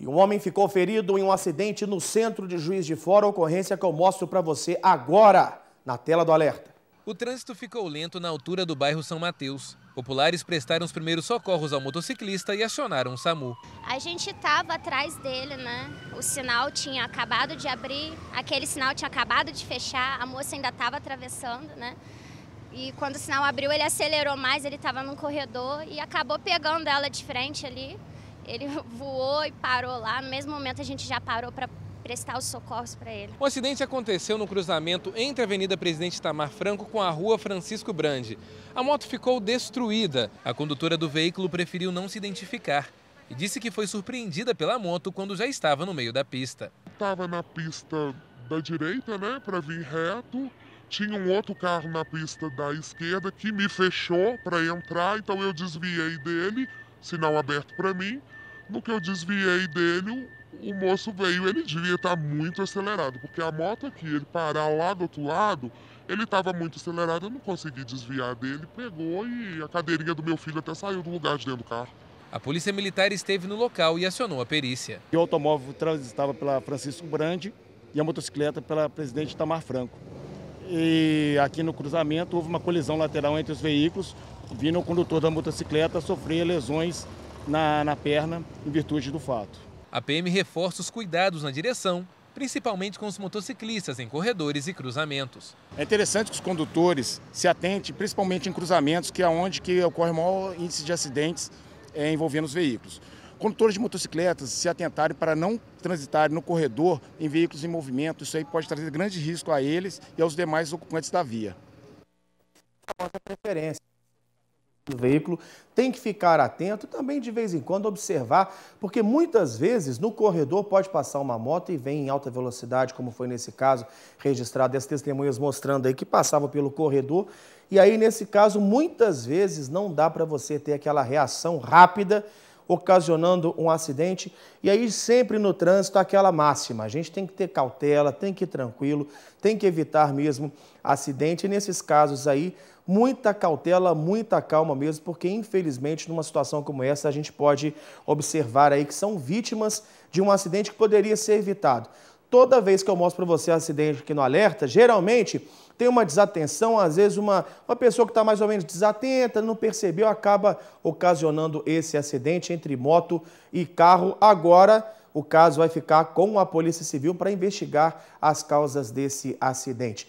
E um homem ficou ferido em um acidente no centro de Juiz de Fora, ocorrência que eu mostro para você agora na tela do alerta. O trânsito ficou lento na altura do bairro São Mateus. Populares prestaram os primeiros socorros ao motociclista e acionaram o SAMU. A gente estava atrás dele, né? O sinal tinha acabado de abrir, aquele sinal tinha acabado de fechar, a moça ainda estava atravessando, né? E quando o sinal abriu, ele acelerou mais, ele estava num corredor e acabou pegando ela de frente ali. Ele voou e parou lá. No mesmo momento, a gente já parou para prestar os socorros para ele. O acidente aconteceu no cruzamento entre a Avenida Presidente Tamar Franco com a Rua Francisco Brande. A moto ficou destruída. A condutora do veículo preferiu não se identificar e disse que foi surpreendida pela moto quando já estava no meio da pista. Estava na pista da direita, né, para vir reto. Tinha um outro carro na pista da esquerda que me fechou para entrar, então eu desviei dele, sinal aberto para mim. No que eu desviei dele, o moço veio, ele devia estar tá muito acelerado, porque a moto aqui, ele parar lá do outro lado, ele estava muito acelerado, eu não consegui desviar dele, pegou e a cadeirinha do meu filho até saiu do lugar de dentro do carro. A polícia militar esteve no local e acionou a perícia. O automóvel transitava pela Francisco Brande e a motocicleta pela Presidente Tamar Franco. E aqui no cruzamento houve uma colisão lateral entre os veículos, vindo o condutor da motocicleta sofrer lesões na, na perna em virtude do fato. A PM reforça os cuidados na direção, principalmente com os motociclistas em corredores e cruzamentos. É interessante que os condutores se atentem, principalmente em cruzamentos, que é onde que ocorre o maior índice de acidentes é, envolvendo os veículos. Condutores de motocicletas se atentarem para não transitarem no corredor em veículos em movimento, isso aí pode trazer grande risco a eles e aos demais ocupantes da via. A preferência do veículo, tem que ficar atento também de vez em quando observar, porque muitas vezes no corredor pode passar uma moto e vem em alta velocidade, como foi nesse caso registrado, as testemunhas mostrando aí que passava pelo corredor. E aí, nesse caso, muitas vezes não dá para você ter aquela reação rápida ocasionando um acidente. E aí, sempre no trânsito, aquela máxima: a gente tem que ter cautela, tem que ir tranquilo, tem que evitar mesmo acidente. E nesses casos aí, muita cautela, muita calma mesmo, porque infelizmente numa situação como essa a gente pode observar aí que são vítimas de um acidente que poderia ser evitado. Toda vez que eu mostro para você um acidente aqui no alerta, geralmente tem uma desatenção, às vezes uma, uma pessoa que está mais ou menos desatenta, não percebeu, acaba ocasionando esse acidente entre moto e carro. Agora, o caso vai ficar com a Polícia Civil para investigar as causas desse acidente.